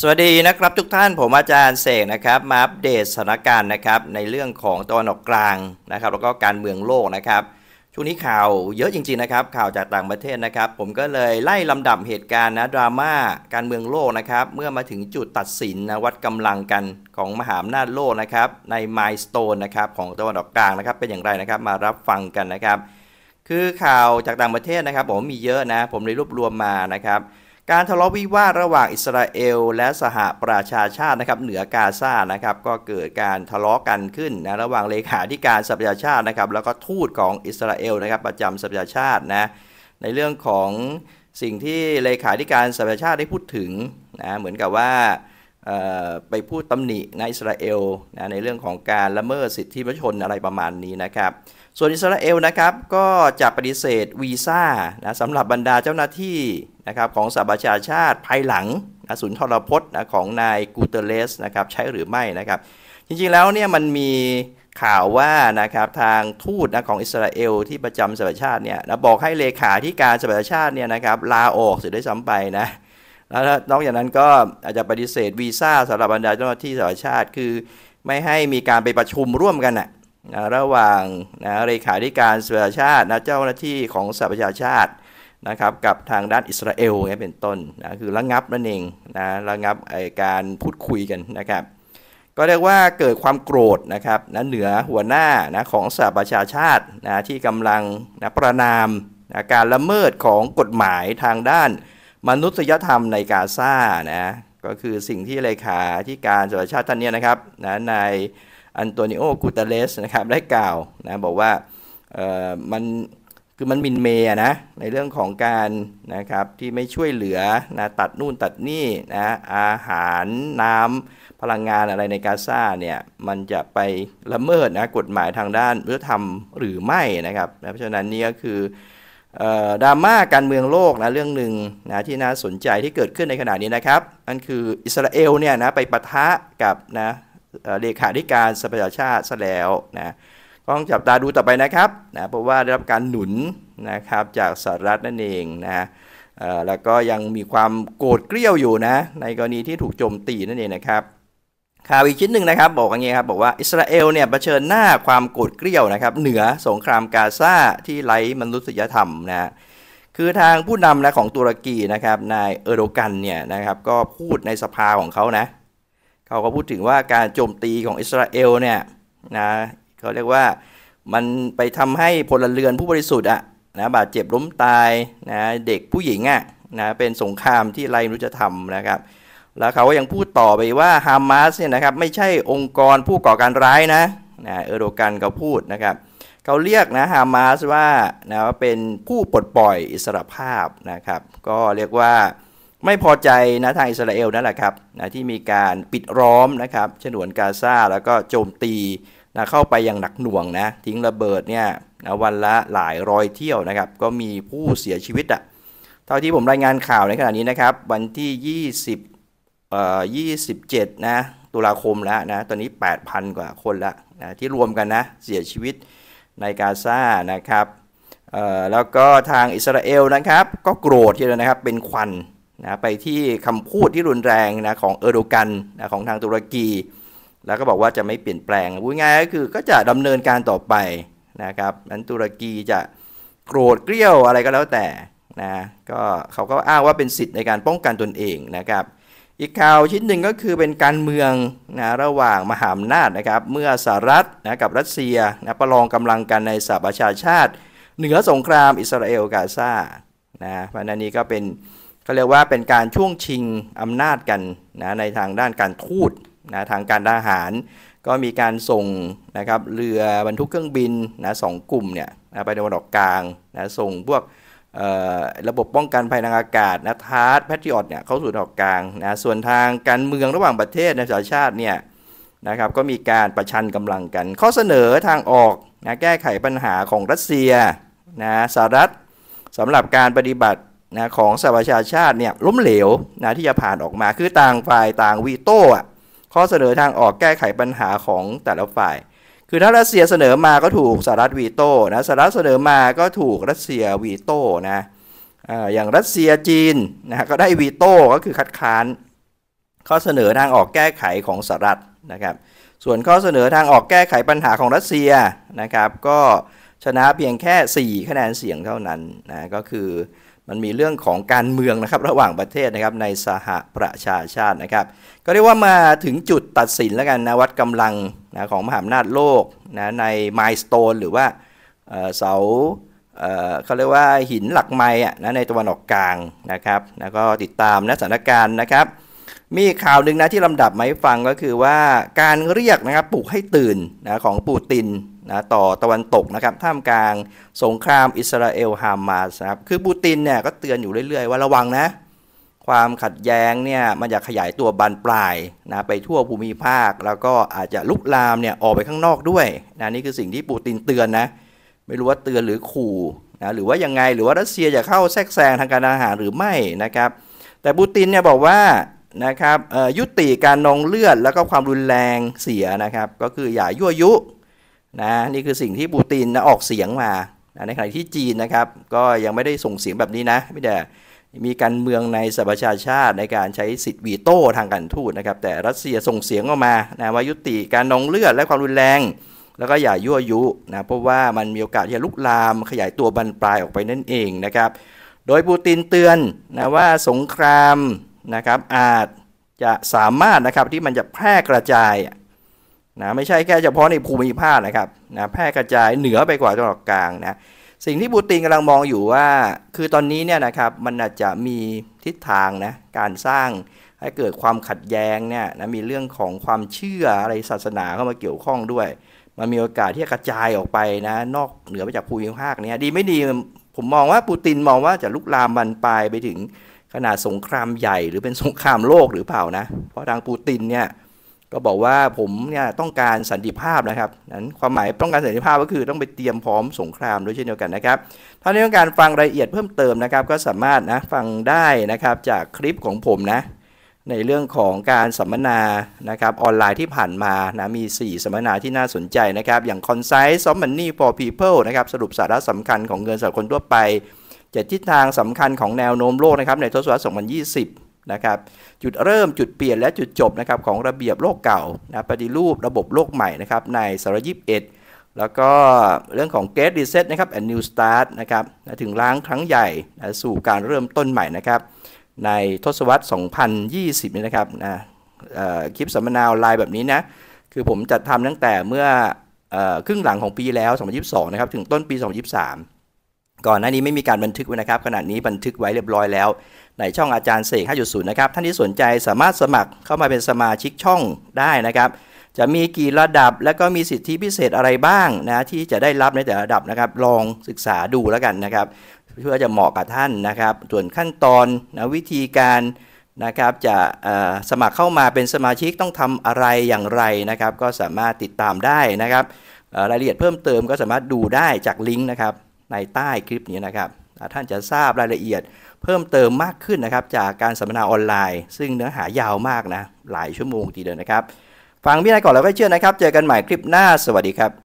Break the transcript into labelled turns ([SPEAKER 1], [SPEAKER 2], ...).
[SPEAKER 1] สวัสดีนะครับ ทุกท่านผมอาจารย์เสกนะครับ มาอัปเดตสถานการณ์นะครับในเรื่องของตอนออกกลางนะครับ แล้วก็การเมืองโลกนะครับช่วงนี้ข่าวเยอะจริงๆนะครับ ข่าวจากต่างประเทศนะครับ ผมก็เลยไล่ลำดับเหตุการณ์นะดราม่า การเมืองโลกนะครับ เมื่อมาถึงจุดตัดสินนะวัดกำลังกันของมหาอำนาจโลกนะครับในมายสเตนนะครับของตะวันออกกลางนะครับ เป็นอย่างไรนะครับ มารับฟังกันนะครับ คือข่าวจากต่างประเทศนะครับ ผมมีเยอะนะ ผมเลยรวบรวมมานะครับการทะเลาะวิวาทระหว่างอิสราเอลและสหประชาชาตินะครับ เหนือกาซานะครับ ก็เกิดการทะเลาะกันขึ้นนะระหว่างเลขาธิการสหประชาชาตินะครับ แล้วก็ทูตของอิสราเอลนะครับประจำสหประชาชาตินะในเรื่องของสิ่งที่เลขาธิการสหประชาชาติได้พูดถึงนะเหมือนกับว่าไปพูดตำหนิในอิสราเอลนะในเรื่องของการละเมิดสิทธิมนุษยชนอะไรประมาณนี้นะครับส่วนอิสราเอลนะครับก็จะปฏิเสธวีซ่านะสำหรับบรรดาเจ้าหน้าที่นะครับของสหประชาชาติภายหลังนะศูนย์ทรพจน์ของนายกูเตเลสนะครับใช้หรือไม่นะครับจริงๆแล้วเนี่ยมันมีข่าวว่านะครับทางทูตนะของอิสราเอล ที่ประจำสหประชาชาติเนี่ยนะบอกให้เลขาที่การสหประชาชาติเนี่ยนะครับลาออกเสียด้วยซ้ำไปนะแล้วนอกจากนั้นก็อาจจะปฏิเสธวีซ่าสำหรับบรรดาเจ้าหน้าที่สหประชาชาติ คือไม่ให้มีการไปประชุมร่วมกันนะนะระหว่างนะเลขาธิการสหประชาชาตินะเจ้าหน้าที่ของสหประชาชาตินะครับกับทางด้านอิสราเอลเป็นต้นนะคือระงับนั่นเองนะระงับการพูดคุยกันนะครับ ก็เรียกว่าเกิดความโกรธนะครับนะเหนือหัวหน้านะของสหประชาชาตินะที่กำลังนะประนามนะการละเมิดของกฎหมายทางด้านมนุษยธรรมในกาซานะก็คือสิ่งที่เลขาธิการสหประชาชาติท่านนี้นะครับนะนายอันโตนิโอกูตาเลสนะครับได้กล่าวนะ บอกว่ามันคือมันมินเมย์นะ ในเรื่องของการนะครับที่ไม่ช่วยเหลือนะตัดนู่นตัดนี่นะอาหารน้ำพลังงานอะไรในกาซาเนี่ยมันจะไปละเมิดนะกฎหมายทางด้านมัุษธรรมหรือไม่นะครับ เพราะฉะนั้นนี่ก็คือดราม่าการเมืองโลกนะ เรื่องหนึ่งนะที่น่าสนใจที่เกิดขึ้นในขณะนี้นะครับนั่นคืออิสราเอลเนี่ยนะไปปะทะกับนะเลขาธิการสภาชาติซะแล้วนะต้องจับตาดูต่อไปนะครับนะเพราะว่าได้รับการหนุนนะครับจากสหรัฐนั่นเองนะแล้วก็ยังมีความโกรธเกลี้ยวอยู่นะ ในกรณีที่ถูกโจมตีนั่นเองนะครับข่าวอีกชิ้นหนึ่งนะครับบอกอย่างนี้ครับบอกว่าอิสราเอลเนี่ยเผชิญหน้าความโกรธเกลี้ยวนะครับเหนือสงครามกาซาที่ไร้มนุษยธรรมนะ คือทางผู้นำนะของตุรกีนะครับนายเอโดกันเนี่ยนะครับ ก็พูดในสภาของเขานะเขาก็พูดถึงว่าการโจมตีของอิสราเอลเนี่ยนะเขาเรียกว่ามันไปทำให้พลเรือนผู้บริสุทธิ์อ่ะนะบาดเจ็บล้มตายนะเด็กผู้หญิงอ่ะนะเป็นสงครามที่ไรรู้จะทำนะครับแล้วเขาก็ยังพูดต่อไปว่าฮามาสเนี่ยนะครับไม่ใช่องค์กรผู้ก่อการร้ายนะนะเอโดกันเขาพูดนะครับ เขาเรียกนะฮามาสว่านะว่าเป็นผู้ปลดปล่อยอิสรภาพนะครับก็เรียกว่าไม่พอใจนะทางอิสราเอลนั่นแหละครับนะที่มีการปิดล้อมนะครับฉนวนกาซาแล้วก็โจมตีนะเข้าไปอย่างหนักหน่วงนะทิ้งระเบิดเนี่ยนะวันละหลายร้อยเที่ยวนะครับ ก็มีผู้เสียชีวิตอะ่ะเท่าที่ผมรายงานข่าวในขณะนี้นะครับวันที่20เอ่อ27นะตุลาคมแล้วนะตอนนี้ 8,000 กว่าคนละนะที่รวมกันนะเสียชีวิตในกาซานะครับแล้วก็ทางอิสราเอลนะครับ ก็โกรธทีเลยนะครับเป็นควันนะไปที่คำพูดที่รุนแรงนะของเออร์โดกันนะของทางตุรกี แล้วก็บอกว่าจะไม่เปลี่ยนแปลงพูดง่ายก็คือก็จะดำเนินการต่อไปนะครับนั้นตุรกีจะโกรธเกลี้ยวอะไรก็แล้วแต่นะ ก็เขาก็อ้างว่าเป็นสิทธิ์ในการป้องกันตนเองนะครับ อีกข่าวชิ้นหนึ่งก็คือเป็นการเมืองนะระหว่างมหาอำนาจนะครับ เมื่อสหรัฐนะกับรัสเซียนะประลองกำลังกันในสหประชาชาติเหนือสงคราม อิสราเอลกาซานะพันนี้ก็เป็นก็เรียกว่าเป็นการช่วงชิงอำนาจกันนะในทางด้านการทูตนะทางการทหาร ก็มีการส่งนะครับเรือบรรทุกเครื่องบินนะสองกลุ่มเนี่ยนะไปในวันออกกลางนะส่งพวกระบบป้องกันภัยทางอากาศนะทาร์ตแพทริออตเนี่ยเข้าสู่ออกกลางนะส่วนทางการเมืองระหว่างประเทศในสหชาติเนี่ยนะครับก็มีการประชันกำลังกัน ข้อเสนอทางออกนะแก้ไขปัญหาของรัสเซียนะสหรัฐสำหรับการปฏิบัตินะของสหประชาชาติเนี่ยล้มเหลวนะที่จะผ่านออกมาคือต่างฝ่าย ต่างวีโต้ข้อเสนอทางออกแก้ไขปัญหาของแต่ละฝ่าย คือถ้ารัสเซียเสนอมาก็ถูกสหรัฐวีโต้นะสหรัฐเสนอมาก็ถูกรัสเซียวีโต้นะอย่างรัสเซียจีนนะก็ได้วีโต้ก็คือคัดค้าน ข้อเสนอทางออกแก้ไขของสหรัฐนะครับ ส่วนข้อเสนอทางออกแก้ไขปัญหาของรัสเซียนะครับ ก็ชนะเพียงแค่ 4 คะแนนเสียงเท่านั้นนะก็คือมันมีเรื่องของการเมืองนะครับระหว่างประเทศนะครับในสหประชาชาตินะครับ ก็เรียกว่ามาถึงจุดตัดสินแล้วกันนะวัดกำลังนะของมหาอำนาจโลกนะในไมล์สโตน หรือว่าเสาเขาเรียกว่าหินหลักไม้นะในตะวันออกกลางนะครับแล้วก็ติดตามนะสถานการณ์นะครับ มีข่าวหนึ่งนะที่ลำดับมาให้ฟังก็คือว่าการเรียกนะครับปลุกให้ตื่นนะของปูตินนะต่อตะวันตกนะครับ ท่ามกลางสงครามอิสราเอลฮามาสนะครับคือปูตินเนี่ยก็เตือนอยู่เรื่อยๆ ว่าระวังนะความขัดแย้งเนี่ยมันจะขยายตัวบานปลายนะไปทั่วภูมิภาค แล้วก็อาจจะลุกลามเนี่ยออกไปข้างนอกด้วยนะนี่คือสิ่งที่ปูตินเตือนนะไม่รู้ว่าเตือนหรือขู่นะหรือว่ายังไงหรือว่ารัสเซียจะเข้าแทรกแซงทางการอาหารหรือไม่นะครับแต่ปูตินเนี่ยบอกว่านะครับยุติการนองเลือดแล้วก็ความรุนแรงเสียนะครับก็คืออย่ายั่วยุนะนี่คือสิ่งที่ปูตินนะออกเสียงมานะในขณะที่จีนนะครับ ก็ยังไม่ได้ส่งเสียงแบบนี้นะ ไม่ได้มีการเมืองในสหประชาชาติในการใช้สิทธิ์วีโต้ทางการทูตนะครับแต่รัสเซียส่งเสียงออกมานะว่ายุติการนองเลือดและความรุนแรง แล้วก็อย่ายั่วยุนะเพราะว่ามันมีโอกาสที่จะลุกลาม ขยายตัวบรรปลายออกไปนั่นเองนะครับ โดยปูตินเตือนนะว่าสงครามนะครับอาจจะสามารถนะครับที่มันจะแพร่กระจายนะไม่ใช่แค่เฉพาะในภูมิภาคนะครับนะแพร่กระจายเหนือไปกว่าตะวันออกกลางนะสิ่งที่ปูตินกำลังมองอยู่ว่า คือตอนนี้เนี่ยนะครับมันอาจจะมีทิศทางนะการสร้างให้เกิดความขัดแย้งเนี่ยนะมีเรื่องของความเชื่ออะไรศาสนาเข้ามาเกี่ยวข้องด้วย มันมีโอกาสที่จะกระจายออกไปนะนอกเหนือไปจากภูมิภาคนี้ดีไม่ดีผมมองว่าปูตินมองว่าจะลุกลามมันปลายไปถึงขนาดสงครามใหญ่ หรือเป็นสงครามโลกหรือเปล่านะเพราะทางปูตินเนี่ยก็บอกว่าผมเนี่ยต้องการสันติภาพนะครับ นั้นความหมายต้องการสันติภาพก็คือต้องไปเตรียมพร้อมสงครามด้วยเช่นเดียวกันนะครับ ถ้าในต้องการฟังรายละเอียดเพิ่มเติมนะครับก็สามารถนะฟังได้นะครับจากคลิปของผมนะ ในเรื่องของการสัมมนานะครับออนไลน์ที่ผ่านมานะมี 4 สัมมนาที่น่าสนใจนะครับ อย่าง Concise s o m m o n e y for People นะครับสรุปสาระสำคัญของเงินสำหรับคนทั่วไปเจ็ดทิศทางสำคัญของแนวโน้มโลกนะครับในทศวรรษ 2020นะครับจุดเริ่มจุดเปลี่ยนและจุดจบนะครับของระเบียบโลกเก่านะปฏิรูประบบโลกใหม่นะครับในสารยิบเอ็ดแล้วก็เรื่องของ Great Reset นะครับ and New Start นะครับถึงล้างครั้งใหญ่นะสู่การเริ่มต้นใหม่นะครับในทศวรรษ 2020นี่นะครับนะคลิปสัมมนาออนไลน์แบบนี้นะคือผมจัดทำตั้งแต่เมื่อครึ่งหลังของปีแล้ว 2022 นะครับถึงต้นปี 2023ก่อนหน้านี้ไม่มีการบันทึกไว้นะครับขณะนี้บันทึกไว้เรียบร้อยแล้ว ในช่องอาจารย์เสก5.0นะครับท่านที่สนใจสามารถสมัครเข้ามาเป็นสมาชิกช่องได้นะครับ จะมีกี่ระดับและก็มีสิทธิพิเศษอะไรบ้างนะที่จะได้รับในแต่ละระดับนะครับ ลองศึกษาดูแล้วกันนะครับ เพื่อจะเหมาะกับท่านนะครับ ส่วนขั้นตอนนะวิธีการนะครับ จะสมัครเข้ามาเป็นสมาชิกต้องทำอะไรอย่างไรนะครับ ก็สามารถติดตามได้นะครับรายละเอียดเพิ่มเติมก็สามารถดูได้จากลิงก์นะครับในใต้คลิปนี้นะครับ ท่านจะทราบรายละเอียดเพิ่มเติมมากขึ้นนะครับ จากการสัมมนาออนไลน์ ซึ่งเนื้อหายาวมากนะ หลายชั่วโมงทีเดียวนะครับ ฟังพี่นายก่อนแล้วไว้เชื่อนะครับ เจอกันใหม่คลิปหน้าสวัสดีครับ